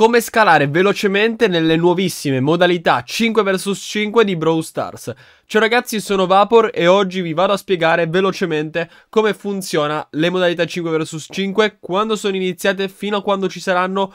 come scalare velocemente nelle nuovissime modalità 5 vs 5 di Brawl Stars. Ciao ragazzi, sono Vapor e oggi vi vado a spiegare velocemente come funziona le modalità 5 vs 5, quando sono iniziate fino a quando ci saranno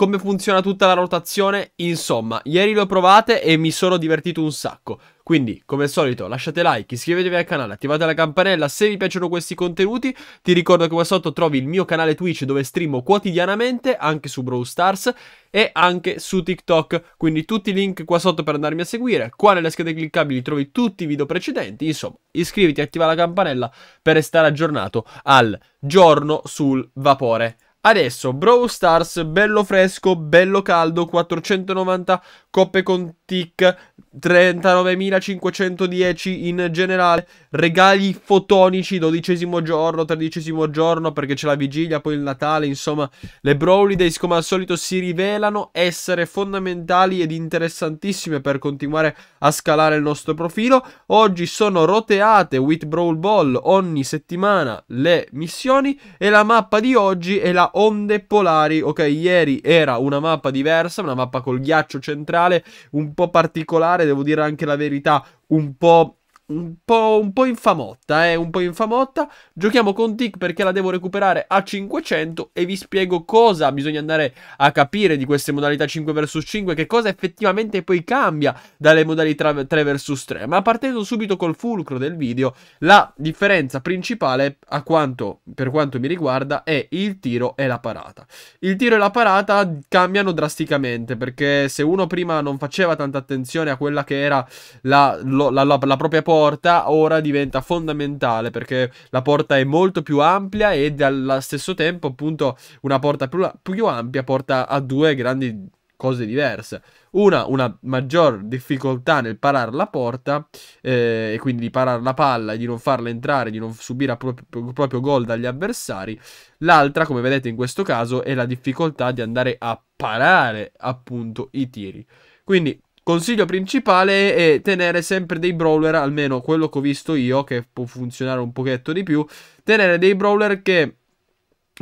come funziona tutta la rotazione. Insomma, ieri lo provate e mi sono divertito un sacco. Quindi, come al solito, lasciate like, iscrivetevi al canale, attivate la campanella se vi piacciono questi contenuti. Ti ricordo che qua sotto trovi il mio canale Twitch dove streamo quotidianamente, anche su Brawl Stars e anche su TikTok. Quindi tutti i link qua sotto per andarmi a seguire. Qua nelle schede cliccabili trovi tutti i video precedenti. Insomma, iscriviti, e attiva la campanella per restare aggiornato al giorno sul vapore. Adesso Brawl Stars, bello fresco, bello caldo, 490 coppe con tic, 39.510 in generale, regali fotonici, dodicesimo giorno, tredicesimo giorno perché c'è la vigilia, poi il Natale, insomma le Brawl Days come al solito si rivelano essere fondamentali ed interessantissime per continuare a scalare il nostro profilo. Oggi sono roteate with Brawl Ball ogni settimana le missioni e la mappa di oggi è la onde polari. Ok, ieri era una mappa diversa, una mappa col ghiaccio centrale, un po' particolare, devo dire anche la verità, un po' un po', un po', infamotta, eh, un po' infamotta. Giochiamo con Tick perché la devo recuperare a 500 e vi spiego cosa bisogna andare a capire di queste modalità 5 vs 5, che cosa effettivamente poi cambia dalle modalità 3 vs 3. Ma partendo subito col fulcro del video, la differenza principale, a quanto, per quanto mi riguarda, è il tiro e la parata. Il tiro e la parata cambiano drasticamente perché se uno prima non faceva tanta attenzione a quella che era la, la, la, la propria posta, porta ora diventa fondamentale perché la porta è molto più ampia e allo stesso tempo appunto una porta più, più ampia porta a due grandi cose diverse. Una, una maggior difficoltà nel parare la porta eh, e quindi di parare la palla e di non farla entrare, di non subire proprio, proprio gol dagli avversari. L'altra, come vedete in questo caso, è la difficoltà di andare a parare appunto i tiri. Quindi Consiglio principale è tenere sempre dei brawler, almeno quello che ho visto io, che può funzionare un pochetto di più, tenere dei brawler che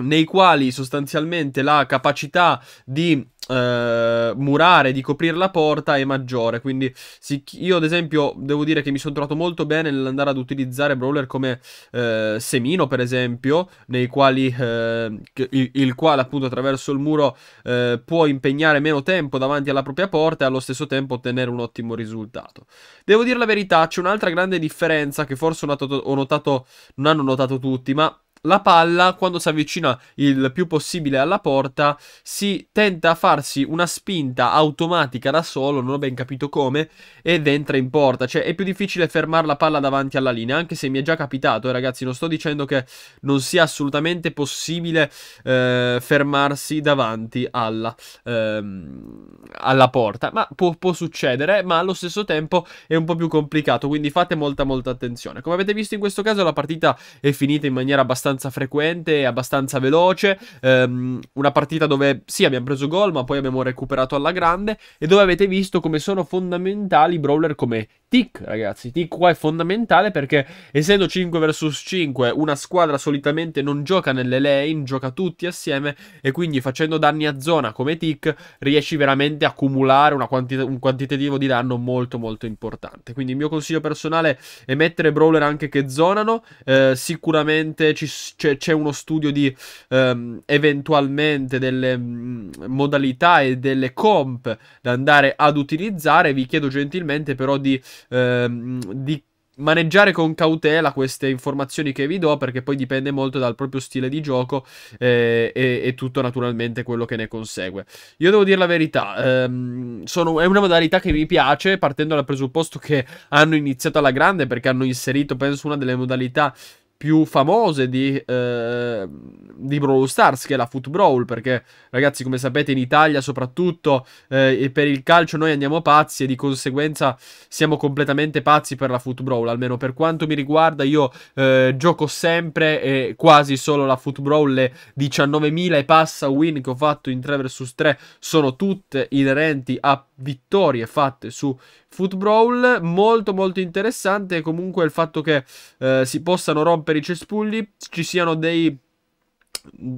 nei quali sostanzialmente la capacità di eh, murare, di coprire la porta è maggiore. Quindi sì, io ad esempio devo dire che mi sono trovato molto bene nell'andare ad utilizzare brawler come eh, Semino per esempio, nei quali eh, il, il, quale appunto attraverso il muro eh, può impegnare meno tempo davanti alla propria porta e allo stesso tempo ottenere un ottimo risultato. Devo dire la verità, c'è un'altra grande differenza che forse ho notato, ho notato non hanno notato tutti, ma la palla, quando si avvicina il più possibile alla porta, si tenta a farsi una spinta automatica da solo, non ho ben capito come, ed entra in porta. Cioè, è più difficile fermare la palla davanti alla linea, anche se mi è già capitato, eh, ragazzi, non sto dicendo che non sia assolutamente possibile eh, fermarsi davanti alla, ehm, alla porta, ma può, può succedere, ma allo stesso tempo è un po' più complicato, quindi fate molta molta attenzione. Come avete visto in questo caso la partita è finita in maniera abbastanza abbastanza frequente e abbastanza veloce. Ehm, una partita dove sì, abbiamo preso gol, ma poi abbiamo recuperato alla grande. E dove avete visto come sono fondamentali i brawler come Tick, ragazzi. Tick qua è fondamentale perché essendo 5 vs 5, una squadra solitamente non gioca nelle lane, gioca tutti assieme. E quindi facendo danni a zona come Tick, riesci veramente a accumulare quantit un quantitativo di danno molto, molto importante. Quindi il mio consiglio personale è mettere brawler anche che zonano. Eh, sicuramente ci sono c'è, c'è uno studio di ehm, eventualmente delle mh, mm, modalità e delle comp da andare ad utilizzare, vi chiedo gentilmente però di, ehm, di maneggiare con cautela queste informazioni che vi do perché poi dipende molto dal proprio stile di gioco eh, e, e, tutto naturalmente quello che ne consegue. Io devo dire la verità, ehm, sono, è una modalità che mi piace partendo dal presupposto che hanno iniziato alla grande perché hanno inserito penso una delle modalità più famose di, eh, di, Brawl Stars, che è la Foot Brawl, perché ragazzi, come sapete, in Italia soprattutto eh, per il calcio noi andiamo pazzi e di conseguenza siamo completamente pazzi per la Foot Brawl, almeno per quanto mi riguarda io eh, gioco sempre e quasi solo la Foot Brawl, le 19.000 e passa win che ho fatto in 3 vs 3 sono tutte inerenti a vittorie fatte su Foot Brawl. Molto molto interessante comunque il fatto che eh, si possano rompere i cespugli, ci siano dei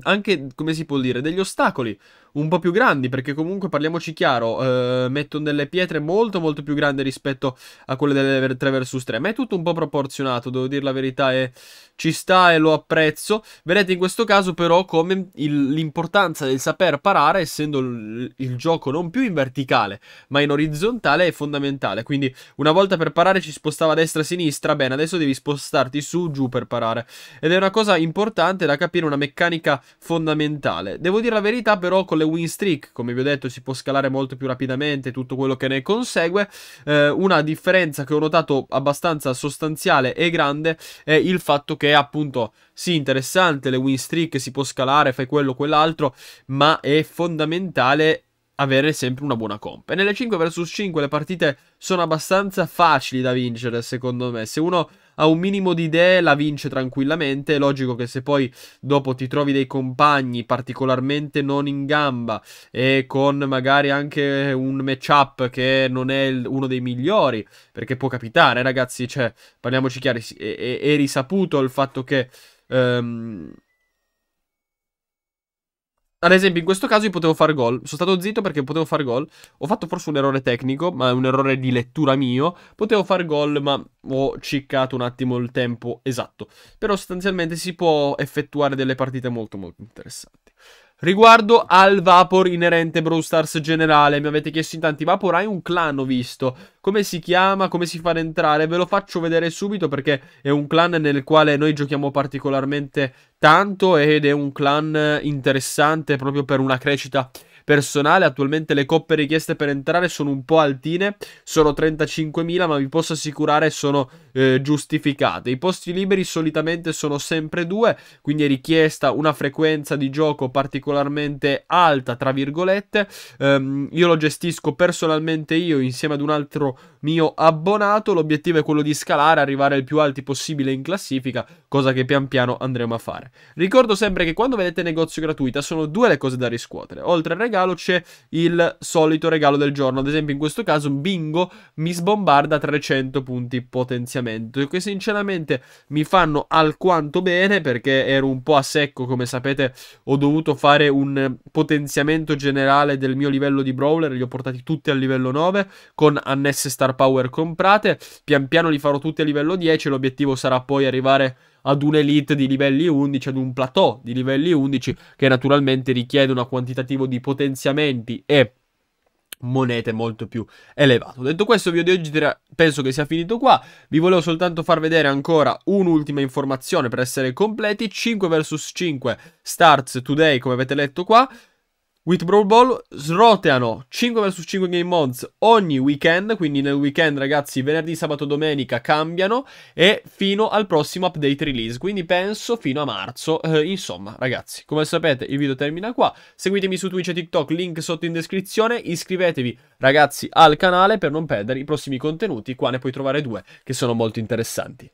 anche, come si può dire, degli ostacoli un po' più grandi, perché comunque parliamoci chiaro, eh, mettono delle pietre molto molto più grandi rispetto a quelle delle 3 vs 3, ma è tutto un po' proporzionato, devo dire la verità, e ci sta e lo apprezzo. Vedete in questo caso però come il, l'importanza del saper parare, essendo il, il gioco non più in verticale, ma in orizzontale, è fondamentale. Quindi una volta per parare ci spostava destra e sinistra, bene, adesso devi spostarti su giù per parare. Ed è una cosa importante da capire, una meccanica meccanica fondamentale. Devo dire la verità però con le win streak, come vi ho detto si può scalare molto più rapidamente tutto quello che ne consegue, eh, una differenza che ho notato abbastanza sostanziale e grande è il fatto che appunto sì interessante le win streak, si può scalare, fai quello, quell'altro, ma è fondamentale avere sempre una buona comp. E nelle 5 vs 5 le partite sono abbastanza facili da vincere, secondo me. Se uno ha un minimo di idee, la vince tranquillamente. È logico che se poi dopo ti trovi dei compagni particolarmente non in gamba e con magari anche un matchup che non è uno dei migliori, perché può capitare, ragazzi, cioè, parliamoci chiari, è, è, è risaputo il fatto che... Um, ad esempio, in questo caso io potevo fare gol. Sono stato zitto perché potevo fare gol. Ho fatto forse un errore tecnico, ma è un errore di lettura mio. Potevo fare gol, ma ho ciccato un attimo il tempo esatto. Però sostanzialmente si può effettuare delle partite molto molto interessanti. Riguardo al Vapor inerente Brawl Stars generale, mi avete chiesto in tanti, Vapor hai un clan ho visto, come si chiama, come si fa ad entrare? Ve lo faccio vedere subito perché è un clan nel quale noi giochiamo particolarmente tanto ed è un clan interessante proprio per una crescita personale. Attualmente le coppe richieste per entrare sono un po' altine, sono 35.000, ma vi posso assicurare sono eh, giustificate. I posti liberi solitamente sono sempre due, quindi è richiesta una frequenza di gioco particolarmente alta, tra virgolette. Um, io lo gestisco personalmente io insieme ad un altro mio abbonato. L'obiettivo è quello di scalare, arrivare il più alti possibile in classifica, cosa che pian piano andremo a fare. Ricordo sempre che quando vedete negozio gratuita sono due le cose da riscuotere, oltre al regalo regalo c'è il solito regalo del giorno. Ad esempio, in questo caso, bingo mi sbombarda 300 punti potenziamento. Che sinceramente mi fanno alquanto bene perché ero un po' a secco. Come sapete, ho dovuto fare un potenziamento generale del mio livello di brawler. Li ho portati tutti al livello 9 con annesse star power comprate. Pian piano li farò tutti a livello 10. L'obiettivo sarà poi arrivare ad un'elite di livelli 11, ad un plateau di livelli 11 che naturalmente richiede un quantitativo di potenziamenti e monete molto più elevato. Detto questo, video di oggi penso che sia finito qua. Vi volevo soltanto far vedere ancora un'ultima informazione per essere completi. 5 vs 5 starts today, come avete letto qua. With Brawl Ball sroteano 5 vs 5 game mods ogni weekend, quindi nel weekend ragazzi venerdì, sabato, domenica cambiano e fino al prossimo update release, quindi penso fino a marzo, eh, insomma ragazzi come sapete il video termina qua, seguitemi su Twitch e TikTok, link sotto in descrizione, iscrivetevi ragazzi al canale per non perdere i prossimi contenuti, qua ne puoi trovare due che sono molto interessanti.